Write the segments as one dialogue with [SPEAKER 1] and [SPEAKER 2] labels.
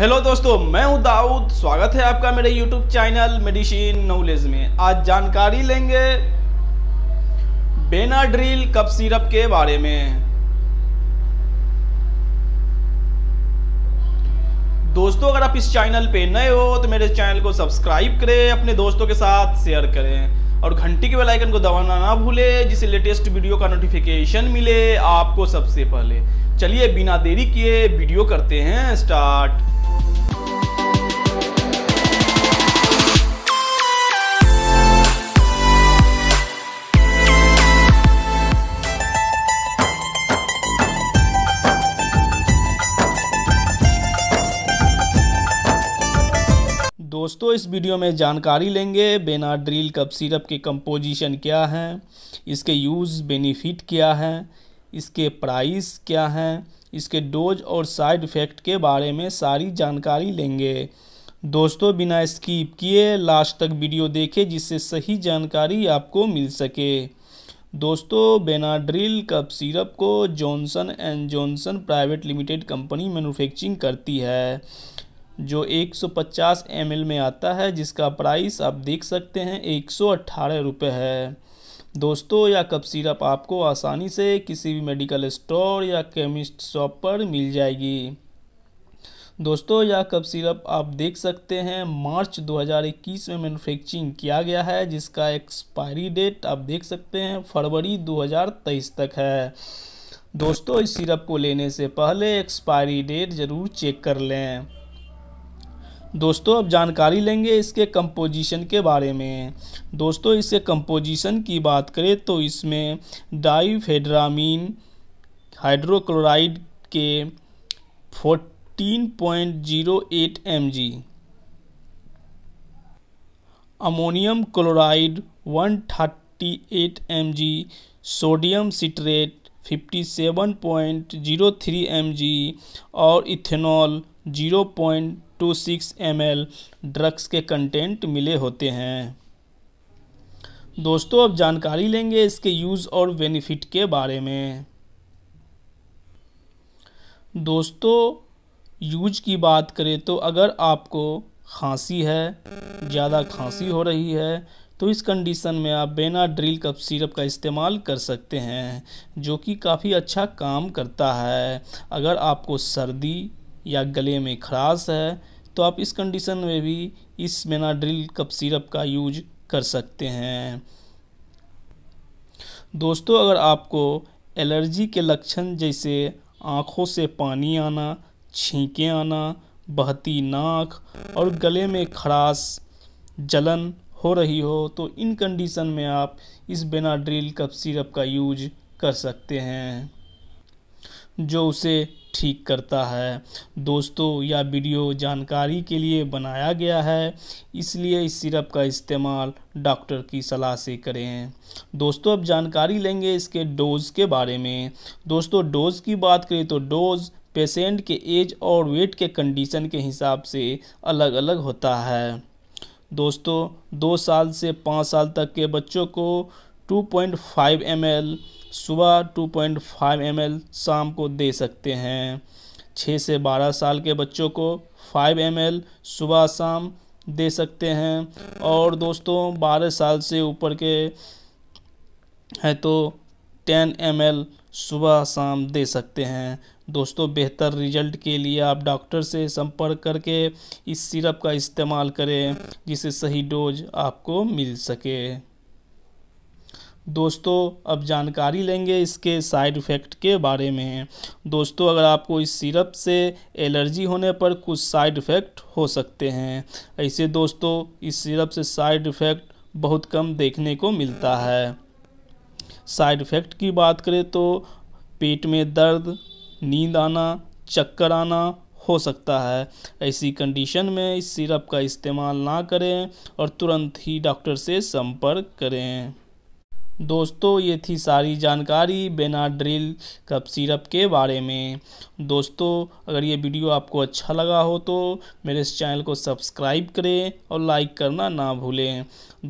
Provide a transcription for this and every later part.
[SPEAKER 1] hello दोस्तों मैं हूं दाऊद स्वागत है आपका मेरे यूट्यूब चैनल मेडिसिन नॉलेज में आज जानकारी लेंगे बेनाड्रिल कप सिरप के बारे में दोस्तों अगर आप इस चैनल पे नए हो तो मेरे चैनल को सब्सक्राइब करें अपने दोस्तों के साथ शेयर करें और घंटी के बेल आइकन को दबाना ना भूले जिसे लेटेस्ट वीडियो का नोटिफिकेशन मिले आपको सबसे पहले चलिए बिना देरी किए वीडियो करते हैं स्टार्ट दोस्तों इस वीडियो में जानकारी लेंगे बेनाड्रील कप सिरप के कंपोजिशन क्या हैं इसके यूज़ बेनिफिट क्या हैं इसके प्राइस क्या हैं इसके डोज और साइड इफ़ेक्ट के बारे में सारी जानकारी लेंगे दोस्तों बिना स्किप किए लास्ट तक वीडियो देखें जिससे सही जानकारी आपको मिल सके दोस्तों बेनाड्रिल कप सिरप को Johnson and Johnson private limited company manufacturing करती है जो 150 सौ में आता है जिसका प्राइस आप देख सकते हैं एक रुपये है दोस्तों यह कप सिरप आपको आसानी से किसी भी मेडिकल स्टोर या केमिस्ट शॉप पर मिल जाएगी दोस्तों यह कप सिरप आप देख सकते हैं मार्च 2021 में मैन्युफैक्चरिंग किया गया है जिसका एक्सपायरी डेट आप देख सकते हैं फरवरी 2023 तक है दोस्तों इस सिरप को लेने से पहले एक्सपायरी डेट ज़रूर चेक कर लें दोस्तों अब जानकारी लेंगे इसके कंपोजिशन के बारे में दोस्तों इसके कंपोजिशन की बात करें तो इसमें डाइफेड्रामीन हाइड्रोक्लोराइड के 14.08 mg ammonium chloride 138 mg sodium citrate 57.03 mg और ethanol two six M drugs के कंटेंट मिले होते हैं दोस्तों अब जानकारी लेंगे इसके यूज़ और बेनिफिट के बारे में दोस्तों यूज की बात करें तो अगर आपको खांसी है ज़्यादा खांसी हो रही है तो इस कंडीशन में आप बेना ड्रिल कप सिरप का इस्तेमाल कर सकते हैं जो कि काफ़ी अच्छा काम करता है अगर आपको सर्दी या गले में खराश है तो आप इस कंडीशन में भी इस मेनाड्रिल कप सिरप का यूज कर सकते हैं दोस्तों अगर आपको एलर्जी के लक्षण जैसे आँखों से पानी आना छींके आना बहती नाक और गले में खराश जलन हो रही हो तो इन कंडीशन में आप इस बेनाड्रिल कप सिरप का यूज कर सकते हैं जो उसे ठीक करता है दोस्तों यह वीडियो जानकारी के लिए बनाया गया है इसलिए इस सिरप का इस्तेमाल डॉक्टर की सलाह से करें दोस्तों अब जानकारी लेंगे इसके डोज़ के बारे में दोस्तों डोज़ की बात करें तो डोज़ पेशेंट के एज और वेट के कंडीशन के हिसाब से अलग अलग होता है दोस्तों दो साल से पाँच साल तक के बच्चों को two point five M L सुबह two point five M L शाम को दे सकते हैं छः से बारह साल के बच्चों को फाइव एम एल सुबह शाम दे सकते हैं और दोस्तों बारह साल से ऊपर के हैं तो टेन एम एल सुबह शाम दे सकते हैं दोस्तों बेहतर रिजल्ट के लिए आप डॉक्टर से संपर्क करके इस सिरप का इस्तेमाल करें जिसे सही डोज आपको मिल सके दोस्तों अब जानकारी लेंगे इसके साइड इफ़ेक्ट के बारे में दोस्तों अगर आपको इस सिरप से एलर्जी होने पर कुछ साइड इफ़ेक्ट हो सकते हैं ऐसे दोस्तों इस सिरप से साइड इफ़ेक्ट बहुत कम देखने को मिलता है साइड इफ़ेक्ट की बात करें तो पेट में दर्द नींद आना चक्कर आना हो सकता है ऐसी कंडीशन में इस सिरप का इस्तेमाल ना करें और तुरंत ही डॉक्टर से संपर्क करें दोस्तों ये थी सारी जानकारी बेनाड्रिल कप सिरप के बारे में दोस्तों अगर ये वीडियो आपको अच्छा लगा हो तो मेरे इस चैनल को सब्सक्राइब करें और लाइक करना ना भूलें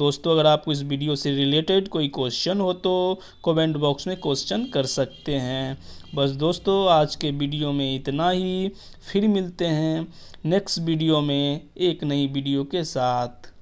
[SPEAKER 1] दोस्तों अगर आपको इस वीडियो से रिलेटेड कोई क्वेश्चन हो तो कमेंट बॉक्स में क्वेश्चन कर सकते हैं बस दोस्तों आज के वीडियो में इतना ही फिर मिलते हैं नेक्स्ट वीडियो में एक नई वीडियो के साथ